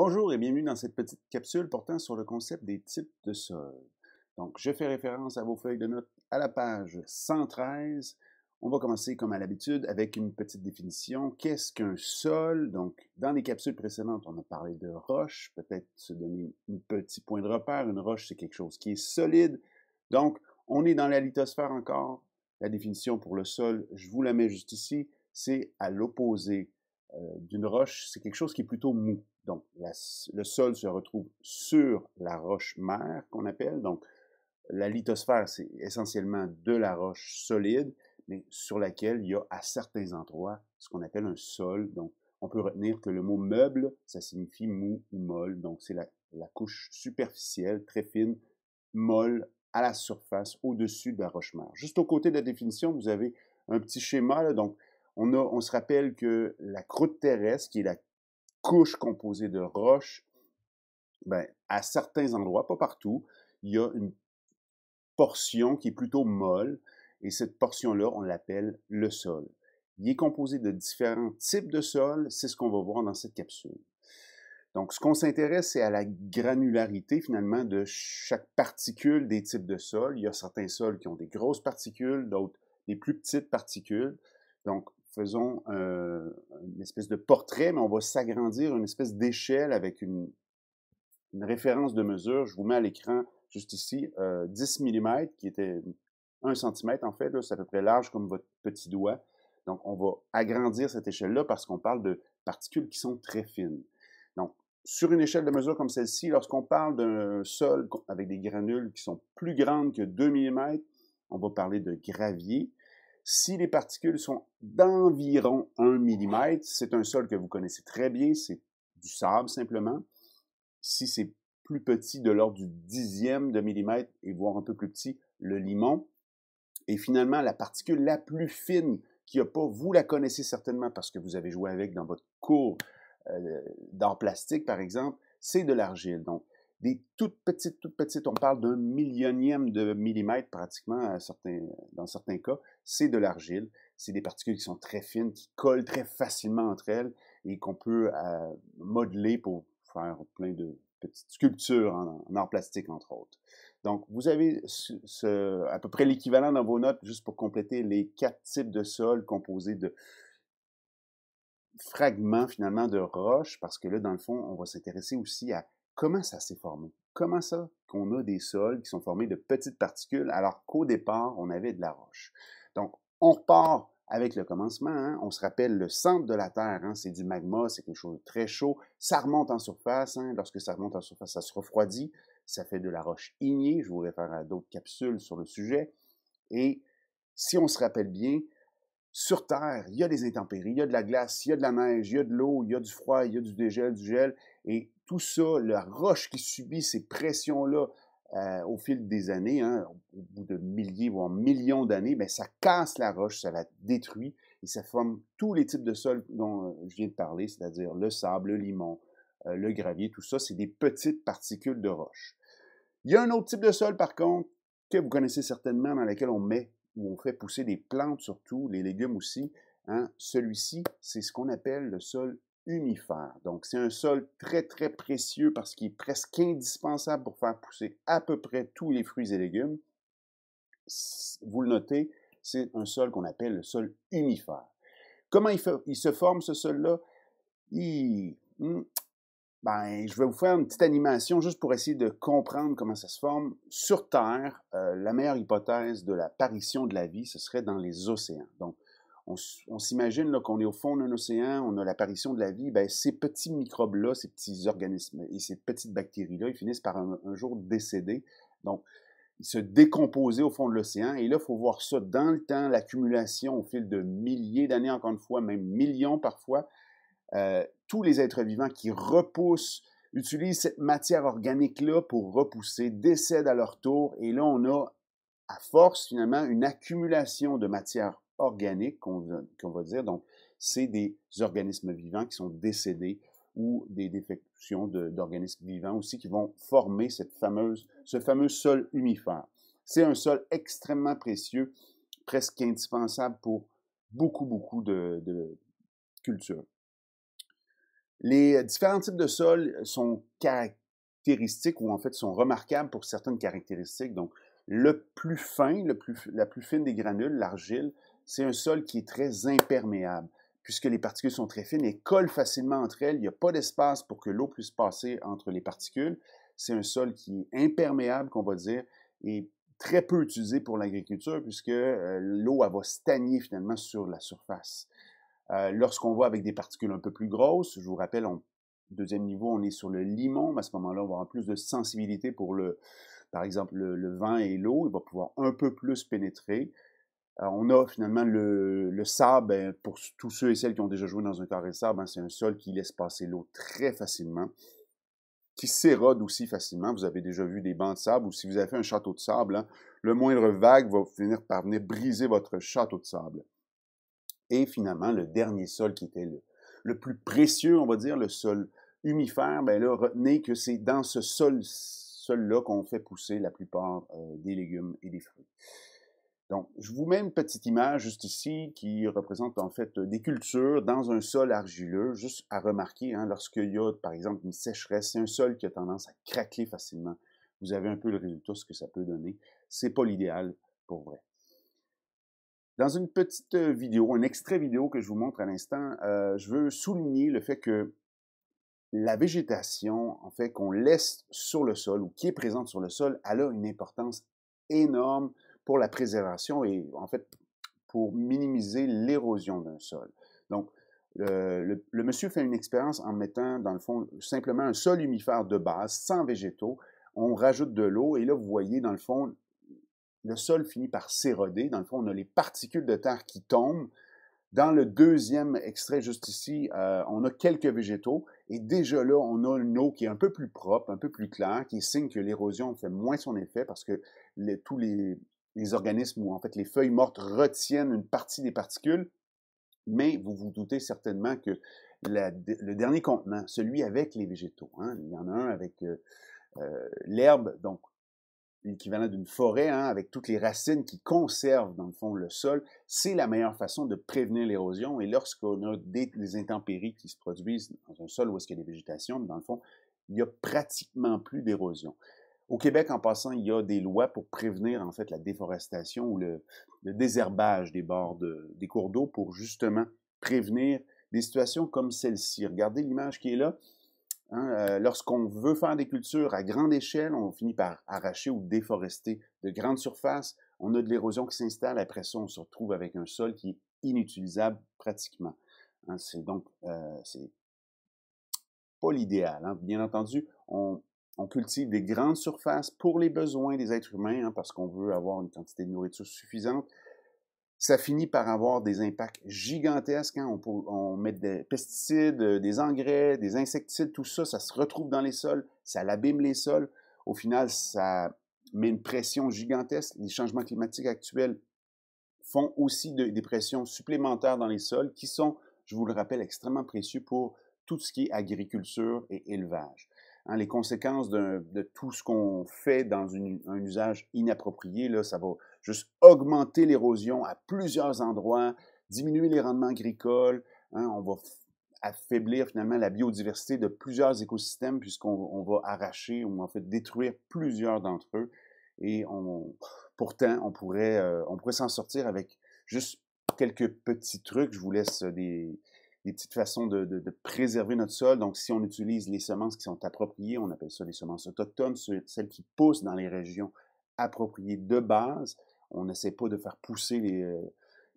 Bonjour et bienvenue dans cette petite capsule portant sur le concept des types de sol. Donc, je fais référence à vos feuilles de notes à la page 113. On va commencer comme à l'habitude avec une petite définition. Qu'est-ce qu'un sol? Donc, dans les capsules précédentes, on a parlé de roche. Peut-être se donner un petit point de repère. Une roche, c'est quelque chose qui est solide. Donc, on est dans la lithosphère encore. La définition pour le sol, je vous la mets juste ici, c'est à l'opposé euh, d'une roche. C'est quelque chose qui est plutôt mou. Donc, le sol se retrouve sur la roche mère qu'on appelle. Donc, la lithosphère, c'est essentiellement de la roche solide, mais sur laquelle il y a à certains endroits ce qu'on appelle un sol. Donc, on peut retenir que le mot meuble, ça signifie mou ou molle. Donc, c'est la, couche superficielle, très fine, molle, à la surface, au-dessus de la roche mère. Juste au côté de la définition, vous avez un petit schéma. donc, on, on se rappelle que la croûte terrestre, qui est la couche composée de roches, ben, à certains endroits, pas partout, il y a une portion qui est plutôt molle, et cette portion-là, on l'appelle le sol. Il est composé de différents types de sols, c'est ce qu'on va voir dans cette capsule. Donc, ce qu'on s'intéresse, c'est à la granularité finalement de chaque particule des types de sols. Il y a certains sols qui ont des grosses particules, d'autres des plus petites particules. Donc, faisons euh, une espèce de portrait, mais on va s'agrandir une espèce d'échelle avec une, référence de mesure. Je vous mets à l'écran juste ici 10 euh, mm, qui était 1 cm en fait, c'est à peu près large comme votre petit doigt. Donc, on va agrandir cette échelle-là parce qu'on parle de particules qui sont très fines. Donc, sur une échelle de mesure comme celle-ci, lorsqu'on parle d'un sol avec des granules qui sont plus grandes que 2 mm, on va parler de gravier. Si les particules sont d'environ 1 mm, c'est un sol que vous connaissez très bien, c'est du sable simplement. Si c'est plus petit, de l'ordre du dixième de millimètre, et voire un peu plus petit, le limon. Et finalement, la particule la plus fine qu'il n'y a pas, vous la connaissez certainement parce que vous avez joué avec dans votre cours dans euh, d'art plastique, par exemple, c'est de l'argile des toutes petites, toutes petites, on parle d'un millionième de millimètre pratiquement euh, certains, euh, dans certains cas, c'est de l'argile. C'est des particules qui sont très fines, qui collent très facilement entre elles et qu'on peut euh, modeler pour faire plein de petites sculptures en, en, plastique, entre autres. Donc, vous avez à peu près l'équivalent dans vos notes, juste pour compléter les quatre types de sols composés de fragments finalement de roches, parce que là, dans le fond, on va s'intéresser aussi à comment ça s'est formé? Comment ça qu'on a des sols qui sont formés de petites particules alors qu'au départ, on avait de la roche? Donc, on repart avec le commencement. Hein. on se rappelle le centre de la Terre, hein. c'est du magma, c'est quelque chose de très chaud. Ça remonte en surface. Hein. lorsque ça remonte en surface, ça se refroidit. Ça fait de la roche ignée. Je vous réfère à euh, d'autres capsules sur le sujet. Et si on se rappelle bien, sur Terre, il y a des intempéries, il y a de la glace, il y a de la neige, il y a de l'eau, il y a du froid, il y a du dégel, du gel. Et tout ça, la roche qui subit ces pressions-là euh, au fil des années, hein, au bout de milliers, voire millions d'années, ben, ça casse la roche, ça la détruit et ça forme tous les types de sols dont euh, je viens de parler, c'est-à-dire le sable, le limon, euh, le gravier, tout ça, c'est des petites particules de roche. Il y a un autre type de sol, par contre, que vous connaissez certainement, dans lequel on met ou on fait pousser des plantes surtout, les légumes aussi. Hein. Celui-ci, c'est ce qu'on appelle le sol humifère. Donc, c'est un sol très, très précieux parce qu'il est presque indispensable pour faire pousser à peu près tous les fruits et légumes. Vous le notez, c'est un sol qu'on appelle le sol humifère. Comment il, se forme ce sol-là? Hmm, ben, je vais vous faire une petite animation juste pour essayer de comprendre comment ça se forme. Sur Terre, euh, la meilleure hypothèse de l'apparition de la vie, ce serait dans les océans on, s'imagine qu'on est au fond d'un océan, on a l'apparition de la vie, ben, ces petits microbes-là, ces petits organismes et ces petites bactéries-là, ils finissent par un, jour décéder. Donc, ils se décomposer au fond de l'océan. Et là, il faut voir ça dans le temps, l'accumulation au fil de milliers d'années, encore une fois, même millions parfois. Euh, tous les êtres vivants qui repoussent, utilisent cette matière organique-là pour repousser, décèdent à leur tour. Et là, on a, à force, finalement, une accumulation de matière organiques qu'on va dire. Donc, c'est des organismes vivants qui sont décédés ou des défections d'organismes vivants aussi qui vont former cette fameuse, ce fameux sol humifère. C'est un sol extrêmement précieux, presque indispensable pour beaucoup, beaucoup de, cultures. Les différents types de sols sont caractéristiques ou en fait sont remarquables pour certaines caractéristiques. Donc, le plus fin, la plus fine des granules, l'argile, c'est un sol qui est très imperméable, puisque les particules sont très fines et collent facilement entre elles. Il n'y a pas d'espace pour que l'eau puisse passer entre les particules. C'est un sol qui est imperméable, qu'on va dire, et très peu utilisé pour l'agriculture, puisque euh, l'eau va stagner finalement sur la surface. Euh, lorsqu'on voit avec des particules un peu plus grosses, je vous rappelle, deuxième niveau, on est sur le limon, mais à ce moment-là, on va avoir plus de sensibilité pour le, par exemple, le vent et l'eau, il va pouvoir un peu plus pénétrer on a finalement le, sable, ben, pour tous ceux et celles qui ont déjà joué dans un carré de sable, ben, c'est un sol qui laisse passer l'eau très facilement, qui s'érode aussi facilement. Vous avez déjà vu des bancs de sable, ou si vous avez fait un château de sable, hein, le moindre vague va finir par venir briser votre château de sable. Et finalement, le dernier sol qui était le, le plus précieux, on va dire, le sol humifère, ben là, retenez que c'est dans ce sol-là qu'on fait pousser la plupart euh, des légumes et des fruits. Donc, je vous mets une petite image juste ici qui représente en fait des cultures dans un sol argileux, juste à remarquer, hein, lorsqu'il y a par exemple une sécheresse, c'est un sol qui a tendance à craquer facilement. Vous avez un peu le résultat, ce que ça peut donner. C'est pas l'idéal pour vrai. Dans une petite euh, vidéo, un extrait vidéo que je vous montre à l'instant, euh, je veux souligner le fait que la végétation, en fait, qu'on laisse sur le sol ou qui est présente sur le sol, elle a une importance énorme pour la préservation et en fait pour minimiser l'érosion d'un sol. Donc, le, monsieur fait une expérience en mettant, dans le fond, simplement un sol humifère de base, sans végétaux. On rajoute de l'eau et là, vous voyez, dans le fond, le sol finit par s'éroder. Dans le fond, on a les particules de terre qui tombent. Dans le deuxième extrait, juste ici, euh, on a quelques végétaux et déjà là, on a une eau qui est un peu plus propre, un peu plus claire, qui signe que l'érosion fait moins son effet parce que tous les, les organismes ou en fait les feuilles mortes retiennent une partie des particules, mais vous vous doutez certainement que le dernier contenant, celui avec les végétaux, hein, il y en a un avec euh, euh, l'herbe, donc l'équivalent d'une forêt, hein, avec toutes les racines qui conservent dans le fond le sol, c'est la meilleure façon de prévenir l'érosion. Et lorsqu'on a des, intempéries qui se produisent dans un sol où est-ce qu'il y a des végétations, dans le fond, il n'y a pratiquement plus d'érosion. Au Québec, en passant, il y a des lois pour prévenir en fait la déforestation ou le, désherbage des bords des cours d'eau pour justement prévenir des situations comme celle-ci. Regardez l'image qui est là. Hein, euh, lorsqu'on veut faire des cultures à grande échelle, on finit par arracher ou déforester de grandes surfaces. On a de l'érosion qui s'installe. Après ça, on se retrouve avec un sol qui est inutilisable pratiquement. Hein. c'est donc euh, c'est pas l'idéal. Hein. Bien entendu, on, on cultive des grandes surfaces pour les besoins des êtres humains, hein, parce qu'on veut avoir une quantité de nourriture suffisante. Ça finit par avoir des impacts gigantesques. Hein. On, met des pesticides, euh, des engrais, des insecticides, tout ça, ça se retrouve dans les sols, ça l'abîme les sols. Au final, ça met une pression gigantesque. Les changements climatiques actuels font aussi des pressions supplémentaires dans les sols qui sont, je vous le rappelle, extrêmement précieux pour tout ce qui est agriculture et élevage. Hein, les conséquences de tout ce qu'on fait dans un usage inapproprié, là, ça va juste augmenter l'érosion à plusieurs endroits, diminuer les rendements agricoles, hein, on va affaiblir finalement la biodiversité de plusieurs écosystèmes puisqu'on va arracher ou en fait détruire plusieurs d'entre eux. Et on, pourtant, on pourrait, euh, on pourrait s'en sortir avec juste quelques petits trucs. Je vous laisse des, des petites façons de, préserver notre sol. Donc, si on utilise les semences qui sont appropriées, on appelle ça les semences autochtones, celles qui poussent dans les régions appropriées de base. On n'essaie pas de faire pousser euh,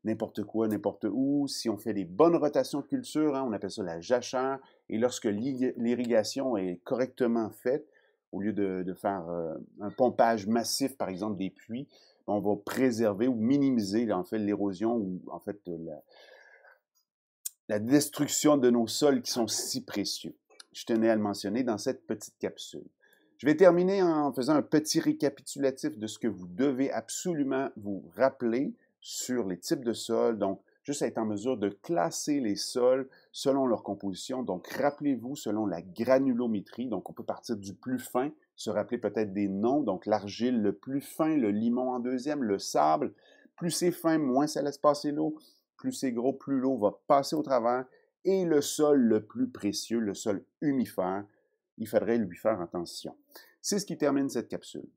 n'importe quoi, n'importe où. Si on fait des bonnes rotations de culture, hein, on appelle ça la jachère. Et lorsque l'irrigation est correctement faite, au lieu de, faire euh, un pompage massif, par exemple, des puits, ben, on va préserver ou minimiser, en fait, l'érosion ou, en fait, la, la destruction de nos sols qui sont si précieux. Je tenais à le mentionner dans cette petite capsule. Je vais terminer en faisant un petit récapitulatif de ce que vous devez absolument vous rappeler sur les types de sols, donc juste être en mesure de classer les sols selon leur composition. Donc, rappelez-vous selon la granulométrie. Donc, on peut partir du plus fin, se rappeler peut-être des noms. Donc, l'argile le plus fin, le limon en deuxième, le sable. Plus c'est fin, moins ça laisse passer l'eau plus c'est gros, plus l'eau va passer au travers. Et le sol le plus précieux, le sol humifère, il faudrait lui faire attention. C'est ce qui termine cette capsule.